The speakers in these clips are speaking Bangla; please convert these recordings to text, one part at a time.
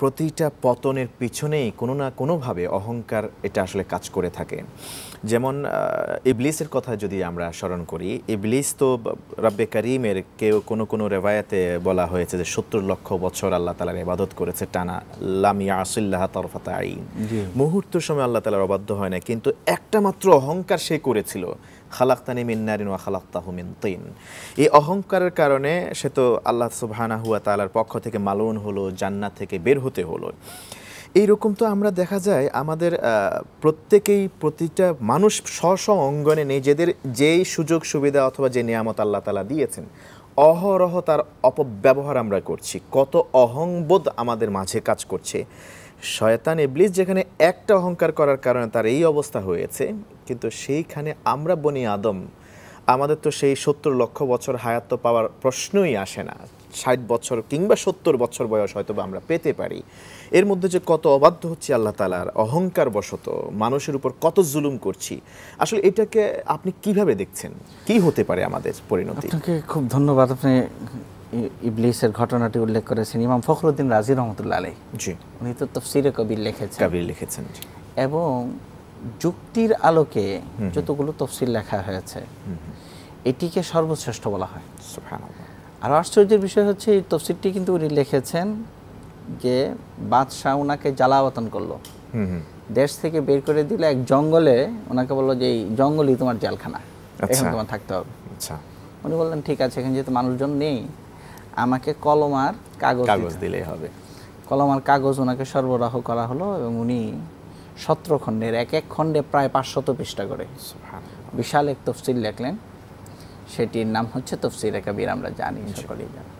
প্রতিটা পতনের পিছনেই কোনো না কোনোভাবে অহংকার এটা আসলে কাজ করে থাকে যেমন ইবলিসের কথা যদি আমরা স্মরণ করি ইবলিস তো রাব্বে করিমের কেউ কোনো কোনো রেবায়াতে বলা হয়েছে যে সত্তর লক্ষ বছর আল্লাহ তালার ইবাদত করেছে টানা লামিয়া আসিল্লাহ তরফাতে আইন মুহূর্ত সময় আল্লাহ তালার অবাধ্য হয় না কিন্তু একটা মাত্র অহংকার সে করেছিল খালাক্তানি মিন্নারিন ওয়া খালাক্তাহু মিন তিন এই অহংকারের কারণে সে তো আল্লাহ সুবহানাহু ওয়া তাআলার পক্ষ থেকে মালুন হলো জান্নাত থেকে বের হতে হলো এইরকম তো আমরা দেখা যায় আমাদের প্রত্যেকেই প্রতিটা মানুষ স্ব স্ব অঙ্গনে নিজেদের যেই সুযোগ সুবিধা অথবা যে নিয়ামত আল্লাহ তালা দিয়েছেন অহরহ তার অপব্যবহার আমরা করছি কত অহংবোধ আমাদের মাঝে কাজ করছে শয়তান ইবলিস যেখানে একটা অহংকার করার কারণে তার এই অবস্থা হয়েছে কিন্তু সেইখানে আমরা বনি আদম আমাদের তো সেই সত্তর লক্ষ বছর হায়াত পাওয়ার প্রশ্নই আসে না ষাট বছর কিংবা সত্তর বছর বয়স হয়তো আমরা পেতে পারি এর মধ্যে যে কত অবাধ্য হচ্ছে আল্লাহ তালার অহংকার বশত মানুষের উপর কত জুলুম করছি আসলে এটাকে আপনি কিভাবে দেখছেন কি হতে পারে আমাদের পরিণতি খুব ধন্যবাদ আপনি ইবলিসের ঘটনাটি উল্লেখ করেছেন ইমাম ফখরুদ্দিন রাজি রহমতুল্লা আলাই জি উনি তো তফসিরে কবির লিখেছেন কবির লিখেছেন এবং যুক্তির আলোকে যতগুলো তফসিল লেখা হয়েছে এটিকে সর্বশ্রেষ্ঠ বলা হয় আর আশ্চর্যের বিষয় হচ্ছে এই তফসিরটি কিন্তু উনি লিখেছেন যে বাদশাহ ওনাকে জ্বালাবতন করলো দেশ থেকে বের করে দিলে এক জঙ্গলে ওনাকে বললো যে এই জঙ্গলই তোমার জেলখানা আচ্ছা। এখানে তোমার থাকতে হবে আচ্ছা। উনি বললেন ঠিক আছে এখানে যেহেতু মানুষজন নেই আমাকে কলম আর কাগজ কাগজ দিলেই হবে কলম আর কাগজ ওনাকে সরবরাহ করা হলো এবং উনি সতেরো খণ্ডের এক এক খণ্ডে প্রায় পাঁচশত পৃষ্ঠা করে বিশাল এক তফসিল লেখলেন সেটির নাম হচ্ছে তফসিরে কাবির আমরা জানি সকলেই জানি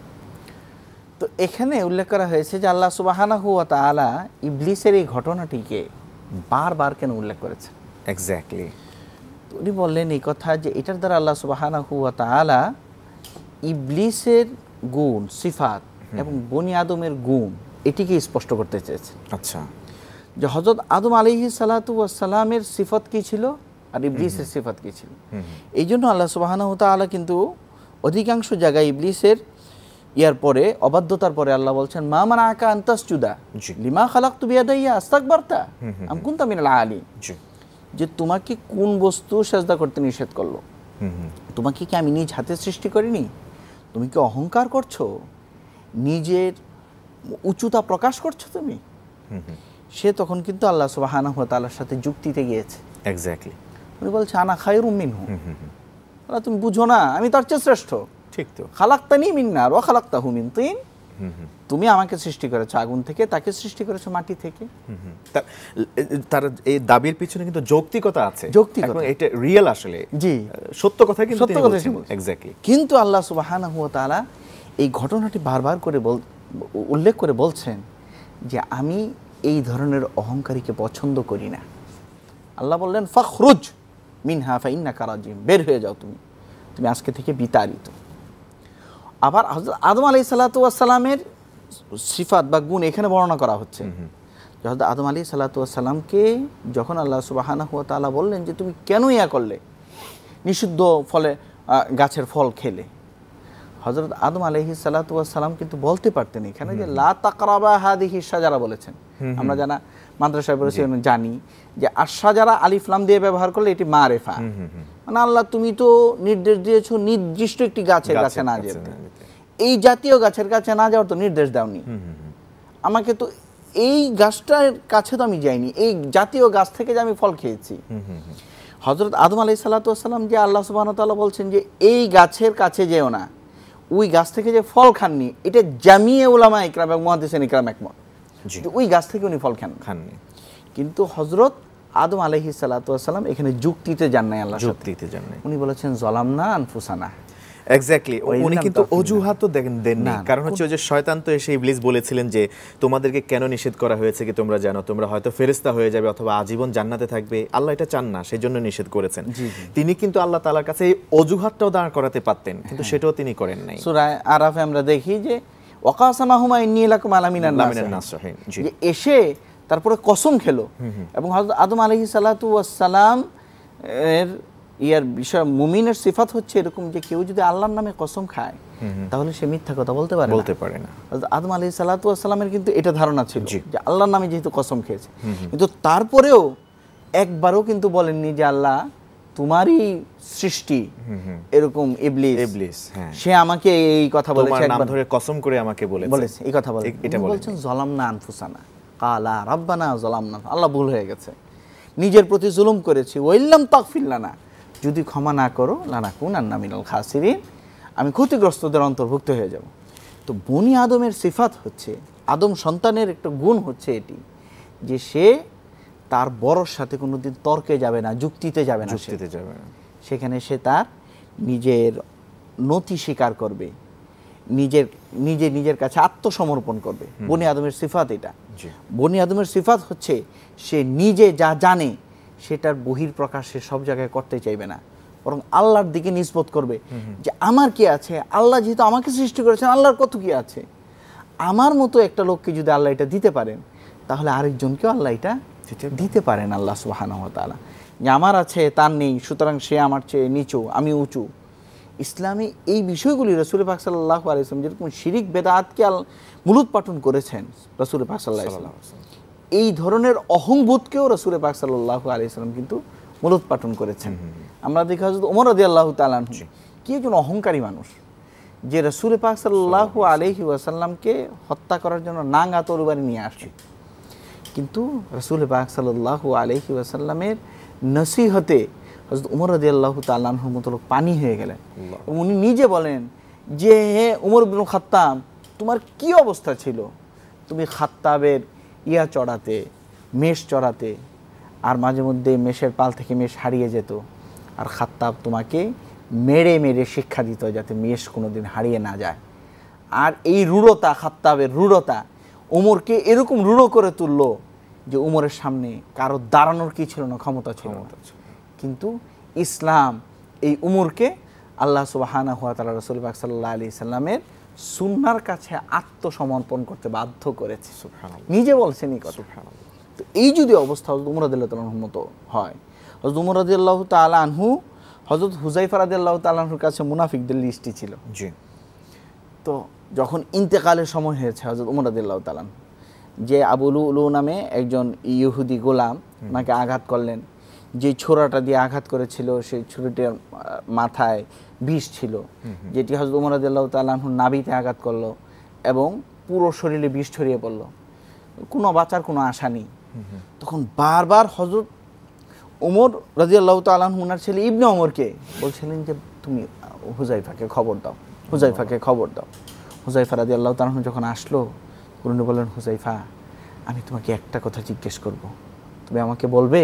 তো এখানে উল্লেখ করা হয়েছে যে আল্লাহ সুবাহানা হুয়া তালা ইবলিসের এই ঘটনাটিকে বারবার কেন উল্লেখ করেছেন এক্স্যাক্টলি উনি বললেন এই কথা যে এটার দ্বারা আল্লাহ সুবাহানা হুয়া তালা ইবলিসের গুণ সিফাত এবং বনি আদমের গুণ এটিকে স্পষ্ট করতে চেয়েছেন আচ্ছা যে হজরত আদম আলিহি সালাতু সালামের সিফত কী ছিল আর ইবলিসের সিফাত কী ছিল এই জন্য আল্লাহ আলা কিন্তু অধিকাংশ জায়গায় ইবলিসের ইয়ার পরে অবাধ্যতার পরে আল্লাহ বলছেন মা মানা আন্তাস চুদা লিমা খালাক তু বিয়াদা ইয়া আস্তাক বার্তা কোন তামিন আলী যে তোমাকে কোন বস্তু সাজদা করতে নিষেধ করলো তোমাকে কি আমি নিজ হাতে সৃষ্টি করিনি তুমি কি অহংকার করছো নিজের উঁচুতা প্রকাশ করছো তুমি সে তখন কিন্তু আল্লাহ সুবাহ আল্লাহর সাথে যুক্তিতে গিয়েছে এক্স্যাক্টলি উনি বলছে আনা খাই রুমিন তাহলে তুমি বুঝো না আমি তার চেয়ে শ্রেষ্ঠ ঠিক তো খালাক্তানি মিন না খালাক্তা হুমিন তিন তুমি আমাকে সৃষ্টি করেছো আগুন থেকে তাকে সৃষ্টি করেছো মাটি থেকে তার এই দাবির পিছনে কিন্তু যৌক্তিকতা আছে যৌক্তিকতা এটা রিয়েল আসলে জি সত্য কথা কিন্তু সত্য কথা এক্স্যাক্টলি কিন্তু আল্লাহ সুবহানাহু ওয়া তাআলা এই ঘটনাটি বারবার করে বল উল্লেখ করে বলছেন যে আমি এই ধরনের অহংকারীকে পছন্দ করি না আল্লাহ বললেন ফখরুজ মিন হাফা ইন্না কারাজিম বের হয়ে যাও তুমি তুমি আজকে থেকে বিতাড়িত আবার হজরত আদম আলি সালাতামের সিফাত বা গুণ এখানে বর্ণনা করা হচ্ছে হজরত আদম আলি সাল্লাতুয়াসাল্লামকে যখন আল্লাহ সুবাহানা হুয়া তালা বললেন যে তুমি কেন ইয়া করলে নিষিদ্ধ ফলে গাছের ফল খেলে হজরত আদম আলহি সালাতাম কিন্তু বলতে পারতেন এখানে যে লা তাকরাবা হাদিহি সাজারা বলেছেন আমরা জানা মাদ্রাসায় বলেছি জানি যে আশা যারা আলিফলাম দিয়ে ব্যবহার করলে এটি মা রেফা মানে আল্লাহ তুমি তো নির্দেশ দিয়েছো নির্দিষ্ট একটি গাছের কাছে না যেতে এই জাতীয় গাছের কাছে না যাওয়ার তো নির্দেশ দাওনি আমাকে তো এই গাছটার কাছে তো আমি যাইনি এই জাতীয় গাছ থেকে যে আমি ফল খেয়েছি হজরত আদম আলি সাল্লাম যে আল্লাহ সুবাহ বলছেন যে এই গাছের কাছে যেও না ওই গাছ থেকে যে ফল খাননি এটা জামিয়ে ওলামা ইকরাম এবং মহাদিসেন ইকরাম একমত ওই গাছ থেকে উনি ফল খান খাননি কিন্তু হজরত আদম আলহি সাল্লাম এখানে যুক্তিতে জান নাই আল্লাহ যুক্তিতে জান নাই উনি বলেছেন জলাম না আনফুসানা এক্স্যাক্টলি উনি কিন্তু অজুহাতও দেন না কারণ হচ্ছে ওই যে শয়তান তো এসে ইবলিস বলেছিলেন যে তোমাদেরকে কেন নিষেধ করা হয়েছে কি তোমরা জানো তোমরা হয়তো ফেরেস্তা হয়ে যাবে অথবা আজীবন জান্নাতে থাকবে আল্লাহ এটা চান না সেই জন্য নিষেধ করেছেন তিনি কিন্তু আল্লাহ তালার কাছে এই অজুহাতটাও দাঁড় করাতে পারতেন কিন্তু হ্যাঁ। সেটাও তিনি করেন নাই সুরায় আরাফে আমরা দেখি যে ওকাসামাহুমা ইন্নি এলাকুম আলামিনান নাসরাহিন হ্যাঁ, যে এসে তারপরে কসম খেলো এবং হযরত আদম আলাইহিস সালাতু ওয়াস সালাম এর ইয়ার বিষয় মুমিনের সিফাত হচ্ছে এরকম যে কেউ যদি আল্লাহর নামে কসম খায় তাহলে সে মিথ্যা কথা বলতে পারে বলতে পারে না আদম আলি সালাতামের কিন্তু এটা ধারণা ছিল যে আল্লাহর নামে যেহেতু কসম খেয়েছে কিন্তু তারপরেও একবারও কিন্তু বলেননি যে আল্লাহ তোমারই সৃষ্টি এরকম ইবলিস ইবলিস হ্যাঁ। সে আমাকে এই কথা বলেছে একবার ধরে কসম করে আমাকে বলেছে বলেছে এই কথা বলেছে এটা বলছেন জলামনা আনফুসানা কালা রাব্বানা না আল্লাহ ভুল হয়ে গেছে নিজের প্রতি জুলুম করেছি ওইল্লাম তাকফিল্লানা যদি ক্ষমা না করো লানাকুন আন্না মিনাল খাসিরিন আমি ক্ষতিগ্রস্তদের অন্তর্ভুক্ত হয়ে যাব তো বনি আদমের সিফাত হচ্ছে আদম সন্তানের একটা গুণ হচ্ছে এটি যে সে তার বড়র সাথে কোনো দিন তর্কে যাবে না যুক্তিতে যাবে না যুক্তিতে যাবে না সেখানে সে তার নিজের নথি স্বীকার করবে নিজের নিজে নিজের কাছে আত্মসমর্পণ করবে বনি আদমের সিফাত এটা বনি আদমের সিফাত হচ্ছে সে নিজে যা জানে সেটার বহির প্রকাশ সে সব জায়গায় করতে চাইবে না বরং আল্লাহর দিকে নিষ্পত করবে যে আমার কি আছে আল্লাহ যেহেতু আমাকে সৃষ্টি করেছেন আল্লাহর কত কি আছে আমার মতো একটা লোককে যদি আল্লাহ এটা দিতে পারেন তাহলে আরেকজনকেও আল্লাহ এটা দিতে পারেন আল্লাহ সুবাহানহতালা যে আমার আছে তার নেই সুতরাং সে আমার চেয়ে নিচু আমি উঁচু ইসলামে এই বিষয়গুলি রসুল পাকসাল্লাহ সাল্লাহ আলাইসলাম যেরকম শিরিক বেদাতকে আল মূলত পাঠন করেছেন রসুল পাকসাল্লাহ ইসলাম এই ধরনের অহংবোধকেও রসুল পাক সাল্লাহ আলি সাল্লাম কিন্তু মূলোৎপাটন করেছেন আমরা দেখা হজরত ওমর আদি আল্লাহ তালান কি একজন অহংকারী মানুষ যে রসুরে পাক সাল্লাহ আলহি ওয়াসাল্লামকে হত্যা করার জন্য নাঙ্গা তরুবারি নিয়ে আসছে কিন্তু রসুল পাক সাল্লাহু আলহি ওয়াসাল্লামের নসিহতে হজরত উমর রদি আল্লাহ তাল্লাহর মতো লোক পানি হয়ে গেলেন এবং উনি নিজে বলেন যে হে উমর বিন খাত্তাম তোমার কি অবস্থা ছিল তুমি খাত্তাবের ইয়া চড়াতে মেষ চড়াতে আর মাঝে মধ্যে মেষের পাল থেকে মেষ হারিয়ে যেত আর খাত্তাব তোমাকে মেরে মেরে শিক্ষা দিত যাতে মেষ কোনো দিন হারিয়ে না যায় আর এই রূঢ়তা খাত্তাবের রূঢ়তা উমরকে এরকম রূঢ় করে তুলল যে উমরের সামনে কারো দাঁড়ানোর কি ছিল না ক্ষমতা ছিল কিন্তু ইসলাম এই উমরকে আল্লাহ সুবাহানা হুয়া তালা রসুল পাক সাল্লাহ আলি সাল্লামের সুনার কাছে আত্মসমর্পণ করতে বাধ্য করেছে নিজে বলছে নি কথা তো এই যদি অবস্থা হজরত উমর আদিল্লাহ মতো হয় হজরত উমর আদিল্লাহ তালা আনহু হজরত হুজাইফার আদিল্লাহ তালহুর কাছে মুনাফিকদের লিস্টটি ছিল জি তো যখন ইন্তেকালের সময় হয়েছে হজরত উমর আদিল্লাহ তালান যে আবুলু উলু নামে একজন ইহুদি গোলাম নাকে আঘাত করলেন যে ছোড়াটা দিয়ে আঘাত করেছিল সেই ছোড়াটির মাথায় বিষ ছিল যেটি হজরত উমর আদাল্লাহ তাল্লাহ নাবিতে আঘাত করলো এবং পুরো শরীরে বিষ ছড়িয়ে পড়লো কোনো বাঁচার কোনো আশা নেই তখন বারবার হজরত ওমর রাজিয়াল্লাহ তালাহ উনার ছেলে ইবনে ওমরকে বলছিলেন যে তুমি হুজাইফাকে খবর দাও হুজাইফাকে খবর দাও হুজাইফা রাজি আল্লাহ তালাহ যখন আসলো উনি বললেন হুজাইফা আমি তোমাকে একটা কথা জিজ্ঞেস করব তুমি আমাকে বলবে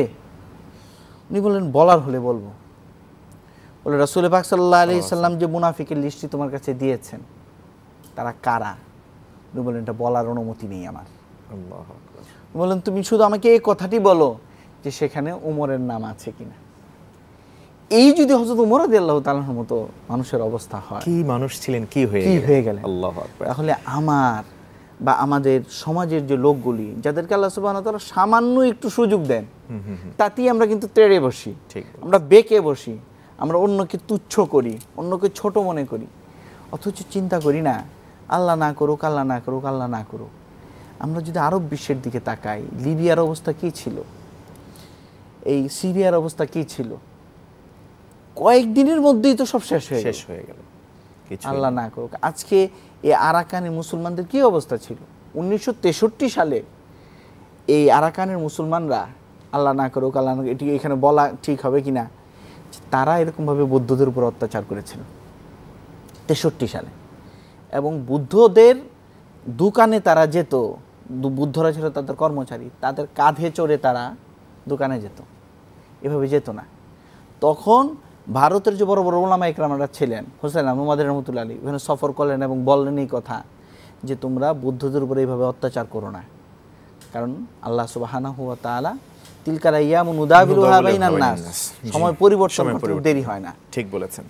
উনি বললেন বলার হলে বলবো বলে রসুল পাক সাল্লাহ আলি সাল্লাম যে মুনাফিকের লিস্টটি তোমার কাছে দিয়েছেন তারা কারা উনি বললেন এটা বলার অনুমতি নেই আমার বললেন তুমি শুধু আমাকে এই কথাটি বলো যে সেখানে উমরের নাম আছে কিনা এই যদি হজরত উমর আল্লাহ মতো মানুষের অবস্থা হয় কি মানুষ ছিলেন কি হয়ে কি হয়ে গেলেন আল্লাহ তাহলে আমার বা আমাদের সমাজের যে লোকগুলি যাদেরকে আল্লাহ সুবাহ তারা সামান্য একটু সুযোগ দেন তাতেই আমরা কিন্তু তেড়ে বসি আমরা বেঁকে বসি আমরা অন্যকে তুচ্ছ করি অন্যকে ছোট মনে করি অথচ চিন্তা করি না আল্লাহ না করুক আল্লাহ না করুক আল্লাহ না করুক আমরা যদি আরব বিশ্বের দিকে তাকাই লিবিয়ার অবস্থা কি ছিল এই সিরিয়ার অবস্থা কি ছিল কয়েকদিনের মধ্যেই তো সব শেষ হয়ে শেষ হয়ে গেল আল্লাহ না করুক আজকে এই আরাকানের মুসলমানদের কি অবস্থা ছিল উনিশশো সালে এই আরাকানের মুসলমানরা আল্লাহ না করুক আল্লাহ না এটি এখানে বলা ঠিক হবে কি না তারা এরকমভাবে বুদ্ধদের উপর অত্যাচার করেছিল তেষট্টি সালে এবং বুদ্ধদের দোকানে তারা যেত বুদ্ধরা ছিল তাদের কর্মচারী তাদের কাঁধে চড়ে তারা দোকানে যেত এভাবে যেত না তখন ভারতের যে বড় বড় ওলামা একরামরা ছিলেন হোসেন আহমদের রহমতুল্লা আলী ওখানে সফর করলেন এবং বললেন এই কথা যে তোমরা বুদ্ধদের উপরে এইভাবে অত্যাচার করো না কারণ আল্লাহ সুবাহানা হুয়া তালা তিলকারা ইয়ামুন উদাবিল সময় পরিবর্তন দেরি হয় না ঠিক বলেছেন